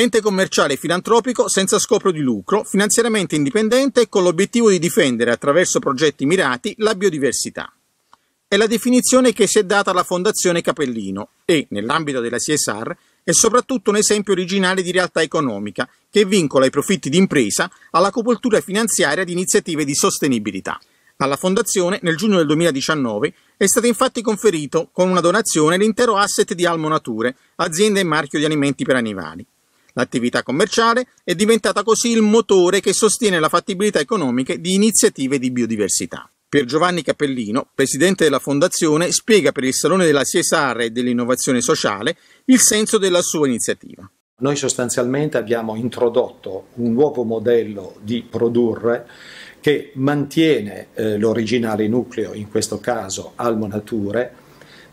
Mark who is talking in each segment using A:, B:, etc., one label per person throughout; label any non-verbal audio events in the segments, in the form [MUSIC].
A: ente commerciale filantropico senza scopo di lucro, finanziariamente indipendente e con l'obiettivo di difendere attraverso progetti mirati la biodiversità. È la definizione che si è data alla Fondazione Capellino e, nell'ambito della CSR, è soprattutto un esempio originale di realtà economica che vincola i profitti d'impresa alla copertura finanziaria di iniziative di sostenibilità. Alla Fondazione, nel giugno del 2019, è stato infatti conferito con una donazione l'intero asset di Almo Nature, azienda e marchio di alimenti per animali, L'attività commerciale è diventata così il motore che sostiene la fattibilità economica di iniziative di biodiversità. Pier Giovanni Cappellino, presidente della Fondazione, spiega per il Salone della CSR e dell'innovazione sociale il senso della sua iniziativa. Noi sostanzialmente abbiamo introdotto un
B: nuovo modello di produrre che mantiene eh, l'originale nucleo, in questo caso Almonature,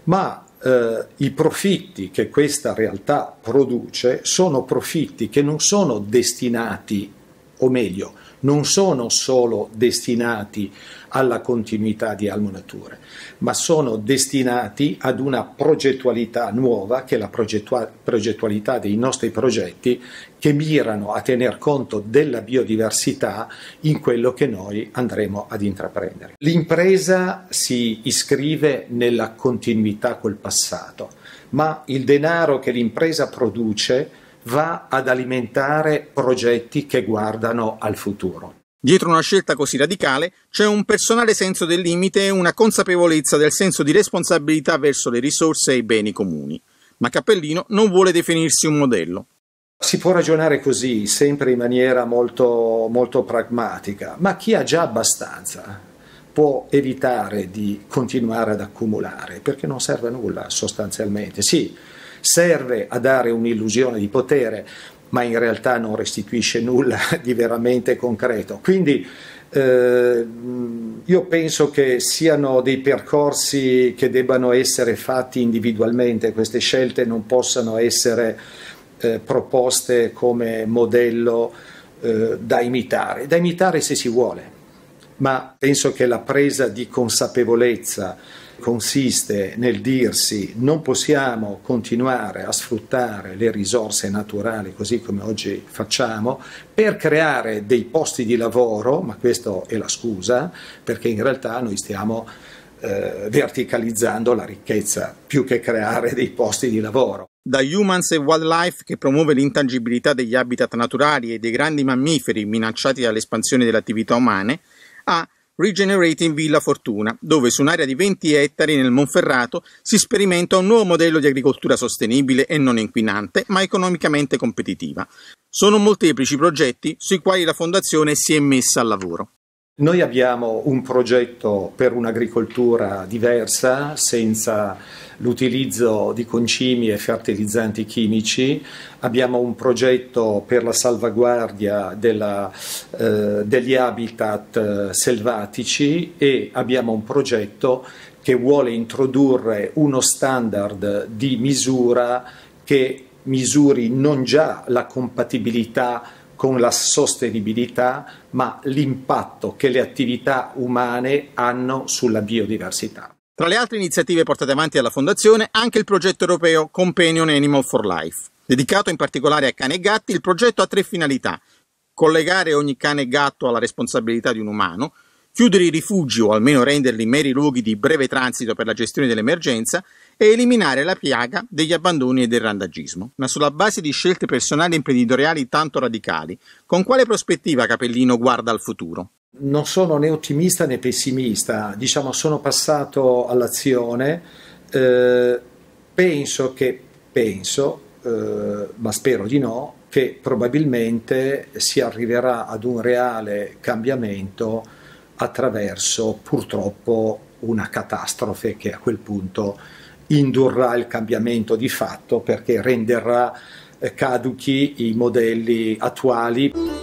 B: ma eh, i profitti che questa realtà produce sono profitti che non sono destinati, o meglio, non sono solo destinati alla continuità di Almonature, ma sono destinati ad una progettualità nuova, che è la progettualità dei nostri progetti, che mirano a tener conto della biodiversità in quello che noi andremo ad intraprendere. L'impresa si iscrive nella continuità col passato, ma il denaro che l'impresa produce va ad alimentare progetti che
A: guardano al futuro. Dietro una scelta così radicale c'è un personale senso del limite e una consapevolezza del senso di responsabilità verso le risorse e i beni comuni. Ma Cappellino non vuole definirsi un modello. Si può ragionare così, sempre in maniera
B: molto, molto pragmatica, ma chi ha già abbastanza può evitare di continuare ad accumulare, perché non serve a nulla sostanzialmente. Sì, serve a dare un'illusione di potere, ma in realtà non restituisce nulla [LAUGHS] di veramente concreto. Quindi eh, io penso che siano dei percorsi che debbano essere fatti individualmente, queste scelte non possano essere eh, proposte come modello eh, da imitare, da imitare se si vuole, ma penso che la presa di consapevolezza consiste nel dirsi non possiamo continuare a sfruttare le risorse naturali così come oggi facciamo per creare dei posti di lavoro, ma questa è la scusa, perché in realtà noi stiamo
A: eh, verticalizzando la ricchezza più che creare dei posti di lavoro. Da Humans and Wildlife, che promuove l'intangibilità degli habitat naturali e dei grandi mammiferi minacciati dall'espansione delle attività umane, a Regenerating Villa Fortuna, dove su un'area di 20 ettari nel Monferrato si sperimenta un nuovo modello di agricoltura sostenibile e non inquinante, ma economicamente competitiva. Sono molteplici i progetti sui quali la Fondazione si è messa al lavoro. Noi abbiamo un progetto per
B: un'agricoltura diversa, senza l'utilizzo di concimi e fertilizzanti chimici, abbiamo un progetto per la salvaguardia della, eh, degli habitat eh, selvatici e abbiamo un progetto che vuole introdurre uno standard di misura che misuri non già la compatibilità con la sostenibilità, ma l'impatto che le attività umane hanno sulla
A: biodiversità. Tra le altre iniziative portate avanti dalla Fondazione, anche il progetto europeo Companion Animal for Life. Dedicato in particolare a cani e gatti, il progetto ha tre finalità. Collegare ogni cane e gatto alla responsabilità di un umano, chiudere i rifugi o almeno renderli meri luoghi di breve transito per la gestione dell'emergenza e eliminare la piaga degli abbandoni e del randagismo. Ma sulla base di scelte personali e imprenditoriali tanto radicali, con quale prospettiva Capellino guarda al futuro?
B: Non sono né ottimista né pessimista, diciamo sono passato all'azione, eh, penso che, penso, eh, ma spero di no, che probabilmente si arriverà ad un reale cambiamento attraverso purtroppo una catastrofe che a quel punto indurrà il cambiamento di fatto perché renderà eh, caduchi i modelli attuali.